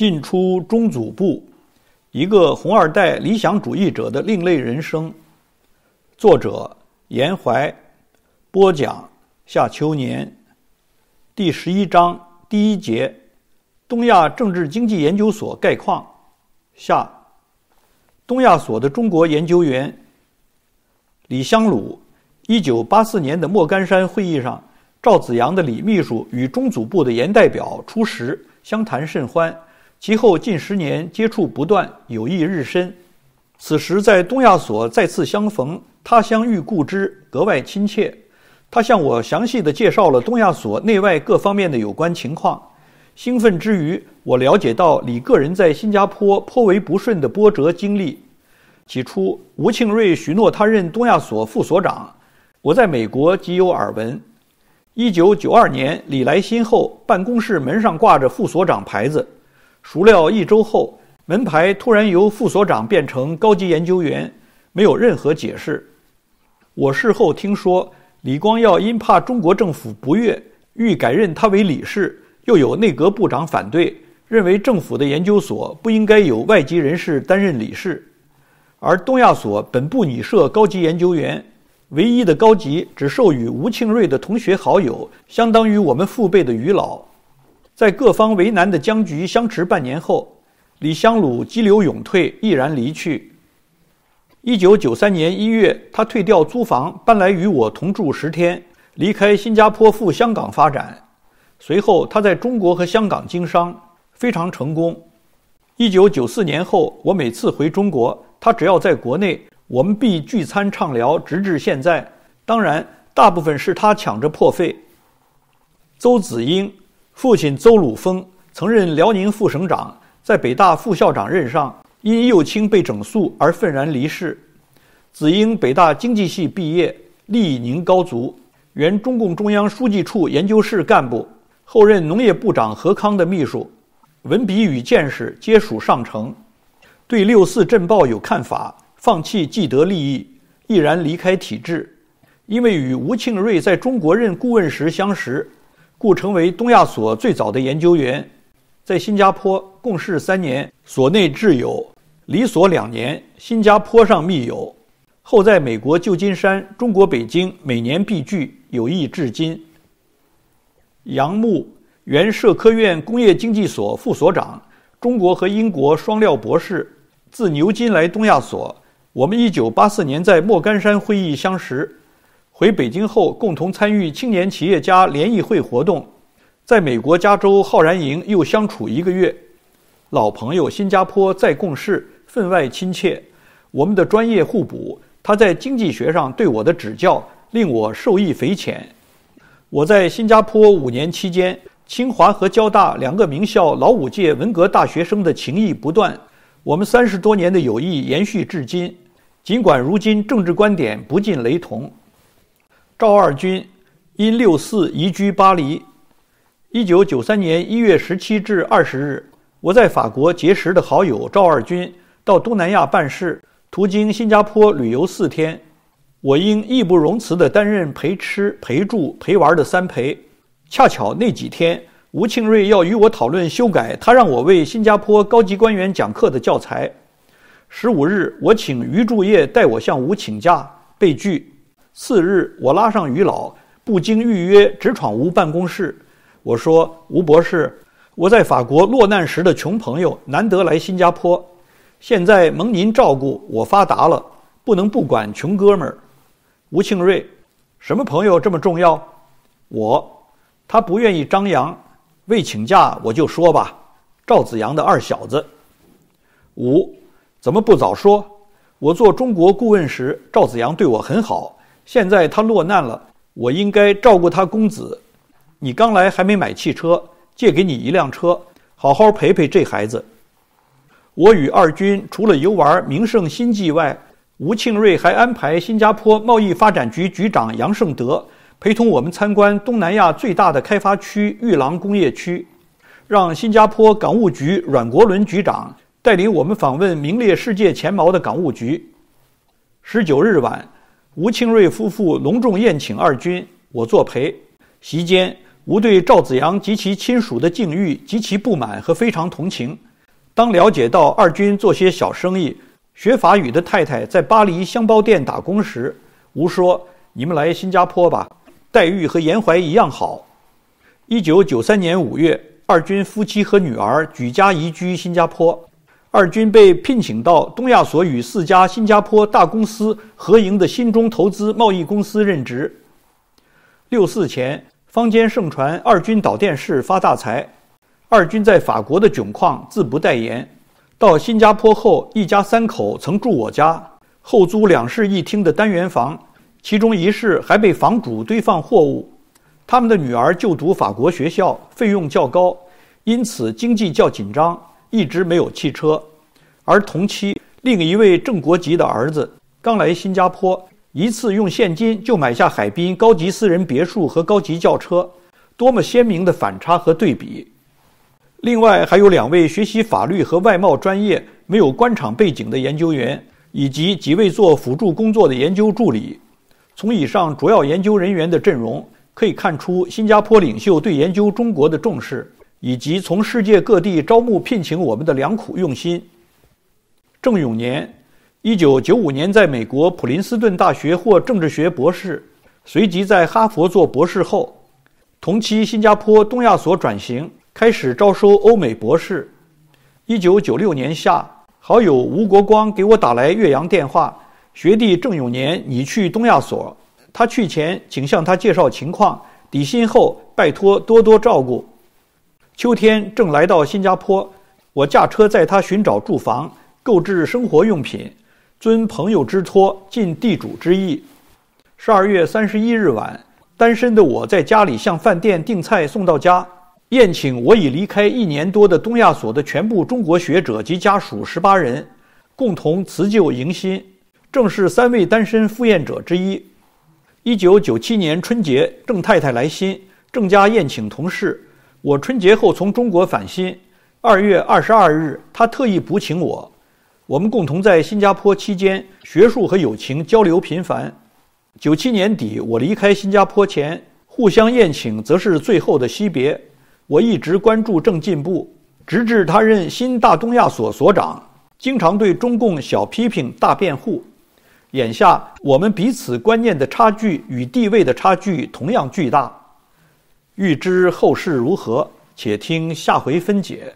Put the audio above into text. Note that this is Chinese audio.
《进出中组部：一个红二代理想主义者的另类人生》，作者：严怀，播讲：夏秋年，第十一章第一节。东亚政治经济研究所概况下，东亚所的中国研究员李香鲁，一九八四年的莫干山会议上，赵紫阳的李秘书与中组部的严代表初识，相谈甚欢。其后近十年接触不断，友谊日深。此时在东亚所再次相逢，他乡遇故知，格外亲切。他向我详细的介绍了东亚所内外各方面的有关情况。兴奋之余，我了解到李个人在新加坡颇为不顺的波折经历。起初，吴庆瑞许诺他任东亚所副所长，我在美国即有耳闻。一九九二年李来新后，办公室门上挂着副所长牌子。孰料一周后，门牌突然由副所长变成高级研究员，没有任何解释。我事后听说，李光耀因怕中国政府不悦，欲改任他为理事，又有内阁部长反对，认为政府的研究所不应该有外籍人士担任理事。而东亚所本部拟设高级研究员，唯一的高级只授予吴庆瑞的同学好友，相当于我们父辈的余老。在各方为难的僵局相持半年后，李香鲁激流勇退，毅然离去。一九九三年一月，他退掉租房，搬来与我同住十天，离开新加坡赴香港发展。随后，他在中国和香港经商，非常成功。一九九四年后，我每次回中国，他只要在国内，我们必聚餐畅聊，直至现在。当然，大部分是他抢着破费。邹子英。父亲邹鲁峰曾任辽宁副省长，在北大副校长任上因右倾被整肃而愤然离世。子英北大经济系毕业，立宁高卒，原中共中央书记处研究室干部，后任农业部长何康的秘书，文笔与见识皆属上乘。对六四震爆有看法，放弃既得利益，毅然离开体制。因为与吴庆瑞在中国任顾问时相识。故成为东亚所最早的研究员，在新加坡共事三年，所内挚友，离所两年，新加坡上密友，后在美国旧金山、中国北京每年必聚，友谊至今。杨牧原社科院工业经济所副所长，中国和英国双料博士，自牛津来东亚所，我们一九八四年在莫干山会议相识。回北京后，共同参与青年企业家联谊会活动，在美国加州浩然营又相处一个月，老朋友新加坡再共事，分外亲切。我们的专业互补，他在经济学上对我的指教令我受益匪浅。我在新加坡五年期间，清华和交大两个名校老五届文革大学生的情谊不断，我们三十多年的友谊延续至今。尽管如今政治观点不尽雷同。赵二军因六四移居巴黎。一九九三年一月十七至二十日，我在法国结识的好友赵二军到东南亚办事，途经新加坡旅游四天。我应义不容辞地担任陪吃、陪住、陪玩的三陪。恰巧那几天，吴庆瑞要与我讨论修改他让我为新加坡高级官员讲课的教材。十五日，我请余柱业代我向吴请假，被拒。次日，我拉上于老，不经预约直闯吴办公室。我说：“吴博士，我在法国落难时的穷朋友，难得来新加坡，现在蒙您照顾，我发达了，不能不管穷哥们儿。”吴庆瑞，什么朋友这么重要？我，他不愿意张扬，未请假我就说吧。赵子阳的二小子，五，怎么不早说？我做中国顾问时，赵子阳对我很好。现在他落难了，我应该照顾他公子。你刚来还没买汽车，借给你一辆车，好好陪陪这孩子。我与二军除了游玩名胜新迹外，吴庆瑞还安排新加坡贸易发展局局长杨胜德陪同我们参观东南亚最大的开发区玉廊工业区，让新加坡港务局阮国伦局长带领我们访问名列世界前茅的港务局。十九日晚。吴清瑞夫妇隆重宴请二军，我作陪。席间，吴对赵子阳及其亲属的境遇极其不满和非常同情。当了解到二军做些小生意，学法语的太太在巴黎箱包店打工时，吴说：“你们来新加坡吧，待遇和延怀一样好。”一九九三年五月，二军夫妻和女儿举家移居新加坡。二军被聘请到东亚所与四家新加坡大公司合营的新中投资贸易公司任职。六四前，坊间盛传二军导电视发大财。二军在法国的窘况自不待言。到新加坡后，一家三口曾住我家，后租两室一厅的单元房，其中一室还被房主堆放货物。他们的女儿就读法国学校，费用较高，因此经济较紧张。一直没有汽车，而同期另一位郑国吉的儿子刚来新加坡，一次用现金就买下海滨高级私人别墅和高级轿车，多么鲜明的反差和对比！另外还有两位学习法律和外贸专业、没有官场背景的研究员，以及几位做辅助工作的研究助理。从以上主要研究人员的阵容可以看出，新加坡领袖对研究中国的重视。以及从世界各地招募聘请我们的良苦用心。郑永年，一九九五年在美国普林斯顿大学获政治学博士，随即在哈佛做博士后，同期新加坡东亚所转型开始招收欧美博士。一九九六年夏，好友吴国光给我打来岳阳电话：“学弟郑永年，你去东亚所，他去前请向他介绍情况，底薪后拜托多多照顾。”秋天正来到新加坡，我驾车载他寻找住房、购置生活用品，遵朋友之托，尽地主之谊。十二月三十一日晚，单身的我在家里向饭店订菜送到家，宴请我已离开一年多的东亚所的全部中国学者及家属十八人，共同辞旧迎新。正是三位单身赴宴者之一。一九九七年春节，郑太太来新，郑家宴请同事。我春节后从中国返新，二月二十二日，他特意补请我，我们共同在新加坡期间，学术和友情交流频繁。九七年底我离开新加坡前，互相宴请，则是最后的惜别。我一直关注正进步，直至他任新大东亚所所长，经常对中共小批评大辩护。眼下，我们彼此观念的差距与地位的差距同样巨大。欲知后事如何，且听下回分解。